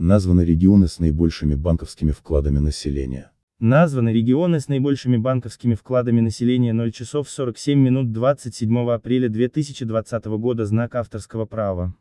названы регионы с наибольшими банковскими вкладами населения. Названы регионы с наибольшими банковскими вкладами населения 0 часов 47 минут 27 апреля 2020 года знак авторского права.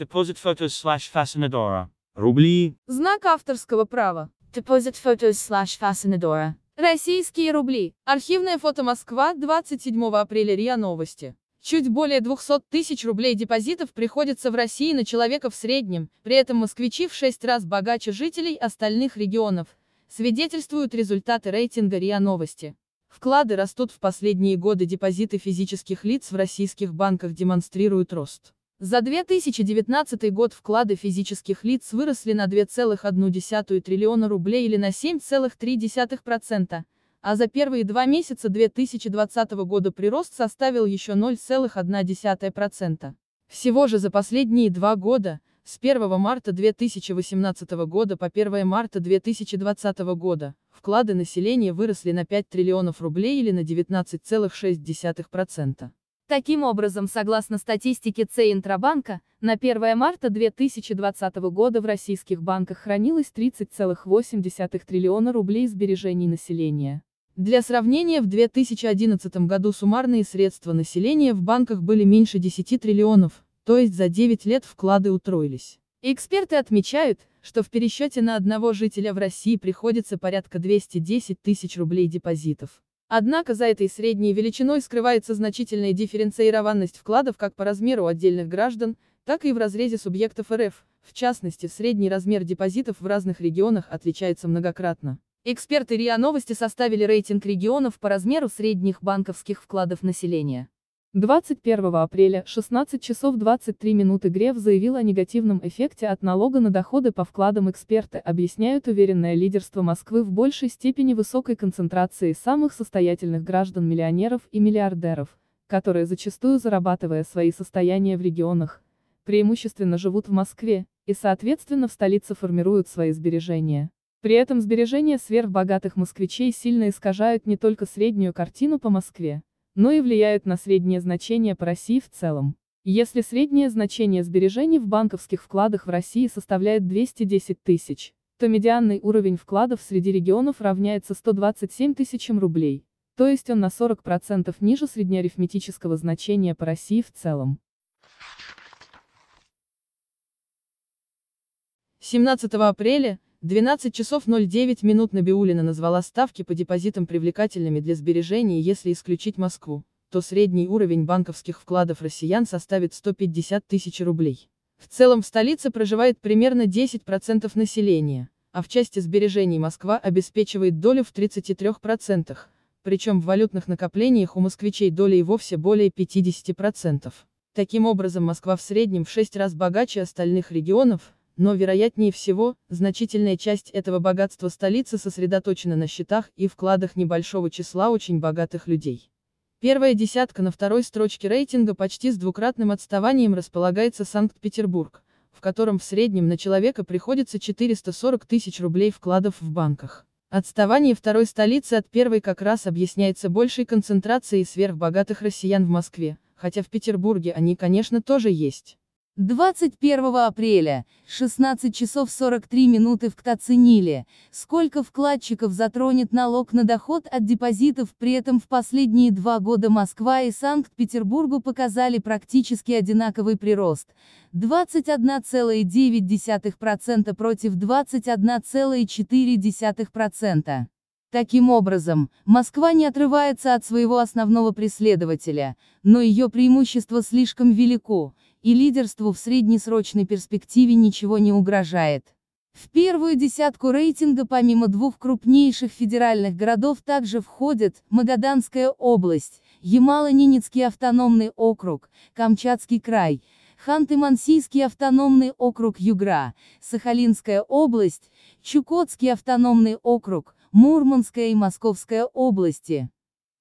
Deposit photos slash fascinadora. Рубли. Знак авторского права. Deposit photos slash fascinadora. Российские рубли. Архивное фото Москва, 27 апреля РИА Новости. Чуть более 200 тысяч рублей депозитов приходится в России на человека в среднем, при этом москвичи в 6 раз богаче жителей остальных регионов, свидетельствуют результаты рейтинга РИА Новости. Вклады растут в последние годы депозиты физических лиц в российских банках демонстрируют рост. За 2019 год вклады физических лиц выросли на 2,1 триллиона рублей или на 7,3%, а за первые два месяца 2020 года прирост составил еще 0,1%. Всего же за последние два года, с 1 марта 2018 года по 1 марта 2020 года, вклады населения выросли на 5 триллионов рублей или на 19,6%. Таким образом, согласно статистике Центробанка, на 1 марта 2020 года в российских банках хранилось 30,8 триллиона рублей сбережений населения. Для сравнения, в 2011 году суммарные средства населения в банках были меньше 10 триллионов, то есть за 9 лет вклады утроились. Эксперты отмечают, что в пересчете на одного жителя в России приходится порядка 210 тысяч рублей депозитов. Однако за этой средней величиной скрывается значительная дифференцированность вкладов как по размеру отдельных граждан, так и в разрезе субъектов РФ, в частности, средний размер депозитов в разных регионах отличается многократно. Эксперты РИА Новости составили рейтинг регионов по размеру средних банковских вкладов населения. 21 апреля, 16 часов 23 минуты Греф заявил о негативном эффекте от налога на доходы по вкладам эксперты объясняют уверенное лидерство Москвы в большей степени высокой концентрации самых состоятельных граждан-миллионеров и миллиардеров, которые зачастую зарабатывая свои состояния в регионах, преимущественно живут в Москве, и соответственно в столице формируют свои сбережения. При этом сбережения сверхбогатых москвичей сильно искажают не только среднюю картину по Москве, но и влияют на среднее значение по России в целом. Если среднее значение сбережений в банковских вкладах в России составляет 210 тысяч, то медианный уровень вкладов среди регионов равняется 127 тысячам рублей, то есть он на 40% ниже среднеарифметического значения по России в целом. 17 апреля 12 часов 09 минут Набиулина назвала ставки по депозитам привлекательными для сбережений если исключить Москву, то средний уровень банковских вкладов россиян составит 150 тысяч рублей. В целом в столице проживает примерно 10% населения, а в части сбережений Москва обеспечивает долю в 33%, причем в валютных накоплениях у москвичей доля и вовсе более 50%. Таким образом Москва в среднем в 6 раз богаче остальных регионов, но вероятнее всего, значительная часть этого богатства столицы сосредоточена на счетах и вкладах небольшого числа очень богатых людей. Первая десятка на второй строчке рейтинга почти с двукратным отставанием располагается Санкт-Петербург, в котором в среднем на человека приходится 440 тысяч рублей вкладов в банках. Отставание второй столицы от первой как раз объясняется большей концентрацией сверхбогатых россиян в Москве, хотя в Петербурге они, конечно, тоже есть. 21 апреля, 16 часов 43 минуты в КТАЦИНИЛе, сколько вкладчиков затронет налог на доход от депозитов, при этом в последние два года Москва и Санкт-Петербургу показали практически одинаковый прирост, 21,9% против 21,4%. Таким образом, Москва не отрывается от своего основного преследователя, но ее преимущество слишком велико, и лидерству в среднесрочной перспективе ничего не угрожает. В первую десятку рейтинга помимо двух крупнейших федеральных городов также входят Магаданская область, Ямало-Ненецкий автономный округ, Камчатский край, Ханты-Мансийский автономный округ Югра, Сахалинская область, Чукотский автономный округ, Мурманская и Московская области.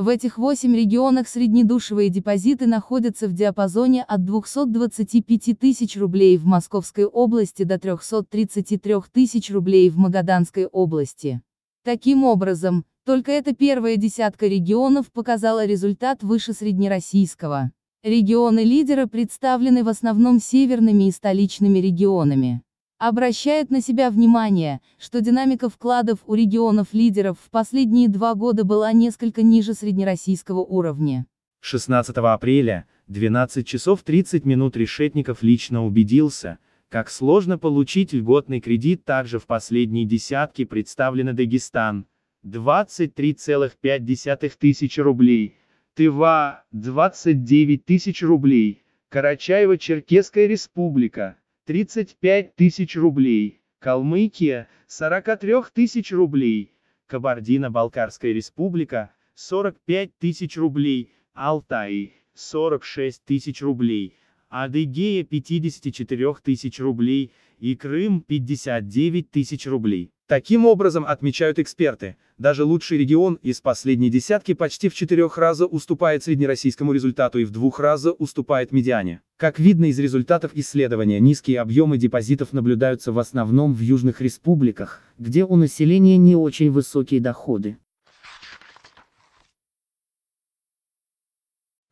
В этих 8 регионах среднедушевые депозиты находятся в диапазоне от 225 тысяч рублей в Московской области до 333 тысяч рублей в Магаданской области. Таким образом, только эта первая десятка регионов показала результат выше среднероссийского. Регионы лидера представлены в основном северными и столичными регионами обращает на себя внимание, что динамика вкладов у регионов-лидеров в последние два года была несколько ниже среднероссийского уровня. 16 апреля, 12 часов 30 минут Решетников лично убедился, как сложно получить льготный кредит также в последние десятки представлены Дагестан, 23,5 тысяч рублей, Тыва, 29 тысяч рублей, Карачаево-Черкесская республика, 35 тысяч рублей, Калмыкия – 43 тысяч рублей, Кабардино-Балкарская республика – 45 тысяч рублей, Алтай – 46 тысяч рублей, Адыгея – 54 тысяч рублей и Крым – 59 тысяч рублей. Таким образом, отмечают эксперты, даже лучший регион из последней десятки почти в четырех раза уступает среднероссийскому результату и в двух раза уступает медиане. Как видно из результатов исследования, низкие объемы депозитов наблюдаются в основном в южных республиках, где у населения не очень высокие доходы.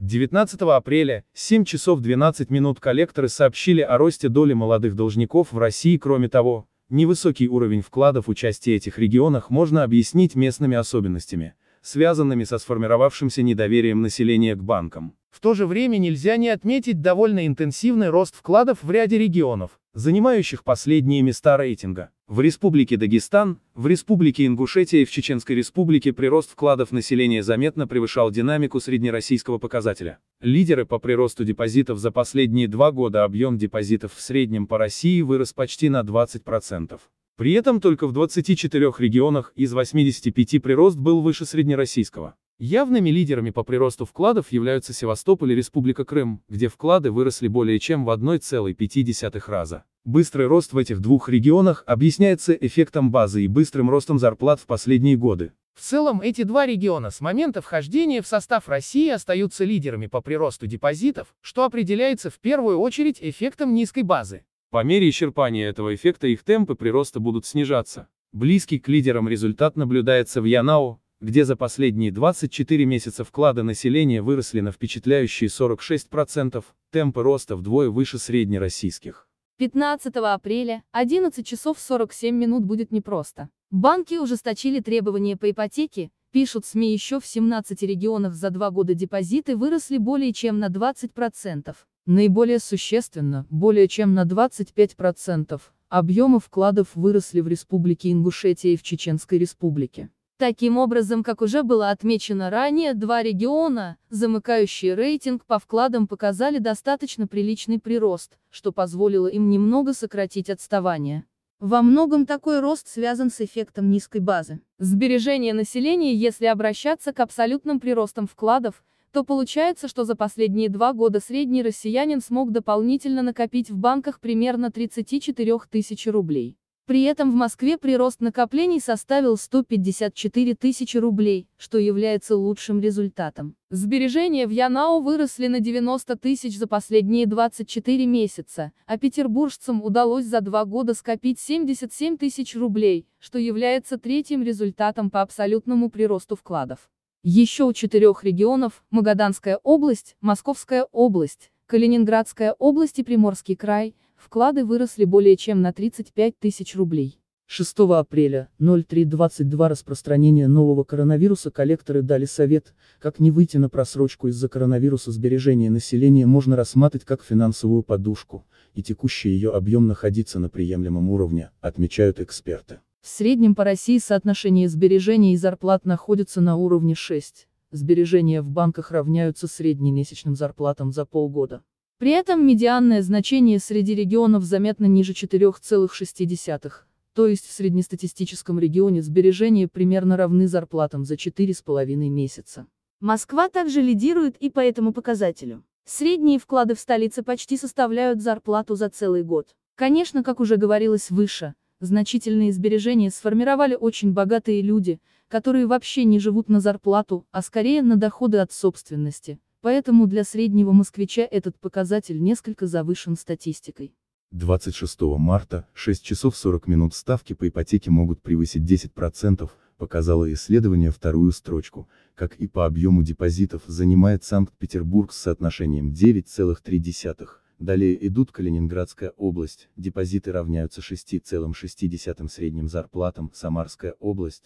19 апреля, 7 часов 12 минут коллекторы сообщили о росте доли молодых должников в России. Кроме того, Невысокий уровень вкладов участия этих регионах можно объяснить местными особенностями, связанными со сформировавшимся недоверием населения к банкам. В то же время нельзя не отметить довольно интенсивный рост вкладов в ряде регионов, занимающих последние места рейтинга. В Республике Дагестан, в Республике Ингушетия и в Чеченской Республике прирост вкладов населения заметно превышал динамику среднероссийского показателя. Лидеры по приросту депозитов за последние два года объем депозитов в среднем по России вырос почти на 20%. При этом только в 24 регионах из 85 прирост был выше среднероссийского. Явными лидерами по приросту вкладов являются Севастополь и Республика Крым, где вклады выросли более чем в 1,5 раза. Быстрый рост в этих двух регионах объясняется эффектом базы и быстрым ростом зарплат в последние годы. В целом эти два региона с момента вхождения в состав России остаются лидерами по приросту депозитов, что определяется в первую очередь эффектом низкой базы. По мере исчерпания этого эффекта их темпы прироста будут снижаться. Близкий к лидерам результат наблюдается в Янао, где за последние 24 месяца вклады населения выросли на впечатляющие 46%, темпы роста вдвое выше среднероссийских. 15 апреля, 11 часов 47 минут будет непросто. Банки ужесточили требования по ипотеке, пишут СМИ еще в 17 регионах за два года депозиты выросли более чем на 20%. Наиболее существенно, более чем на 25%, объемы вкладов выросли в Республике Ингушетия и в Чеченской Республике. Таким образом, как уже было отмечено ранее, два региона, замыкающие рейтинг по вкладам показали достаточно приличный прирост, что позволило им немного сократить отставание. Во многом такой рост связан с эффектом низкой базы. Сбережение населения Если обращаться к абсолютным приростам вкладов, то получается, что за последние два года средний россиянин смог дополнительно накопить в банках примерно 34 тысячи рублей. При этом в Москве прирост накоплений составил 154 тысячи рублей, что является лучшим результатом. Сбережения в Янао выросли на 90 тысяч за последние 24 месяца, а петербуржцам удалось за два года скопить 77 тысяч рублей, что является третьим результатом по абсолютному приросту вкладов. Еще у четырех регионов – Магаданская область, Московская область, Калининградская область и Приморский край – Вклады выросли более чем на 35 тысяч рублей. 6 апреля 03.22 распространение нового коронавируса коллекторы дали совет, как не выйти на просрочку из-за коронавируса сбережения населения можно рассматривать как финансовую подушку, и текущий ее объем находится на приемлемом уровне, отмечают эксперты. В среднем по России соотношение сбережений и зарплат находится на уровне 6. Сбережения в банках равняются среднемесячным зарплатам за полгода. При этом медианное значение среди регионов заметно ниже 4,6, то есть в среднестатистическом регионе сбережения примерно равны зарплатам за 4,5 месяца. Москва также лидирует и по этому показателю. Средние вклады в столице почти составляют зарплату за целый год. Конечно, как уже говорилось выше, значительные сбережения сформировали очень богатые люди, которые вообще не живут на зарплату, а скорее на доходы от собственности, Поэтому для среднего москвича этот показатель несколько завышен статистикой. 26 марта, 6 часов 40 минут ставки по ипотеке могут превысить 10%, показало исследование вторую строчку, как и по объему депозитов занимает Санкт-Петербург с соотношением 9,3. Далее идут Калининградская область, депозиты равняются 6,6 средним зарплатам, Самарская область,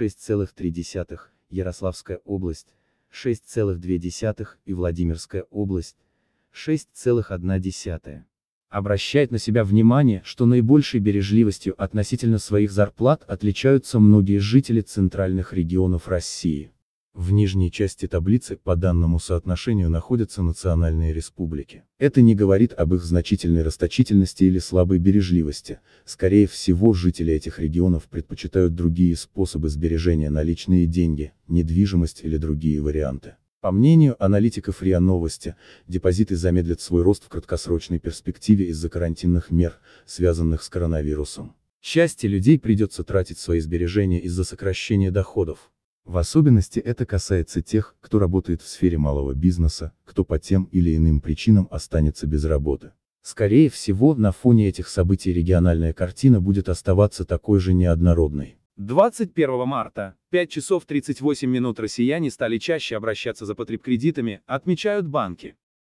6,3, Ярославская область, 6,2 и Владимирская область 6,1. Обращает на себя внимание, что наибольшей бережливостью относительно своих зарплат отличаются многие жители центральных регионов России. В нижней части таблицы по данному соотношению находятся национальные республики. Это не говорит об их значительной расточительности или слабой бережливости, скорее всего жители этих регионов предпочитают другие способы сбережения наличные деньги, недвижимость или другие варианты. По мнению аналитиков РИА Новости, депозиты замедлят свой рост в краткосрочной перспективе из-за карантинных мер, связанных с коронавирусом. Части людей придется тратить свои сбережения из-за сокращения доходов. В особенности это касается тех, кто работает в сфере малого бизнеса, кто по тем или иным причинам останется без работы. Скорее всего, на фоне этих событий региональная картина будет оставаться такой же неоднородной. 21 марта, 5 часов 38 минут россияне стали чаще обращаться за потребкредитами, отмечают банки.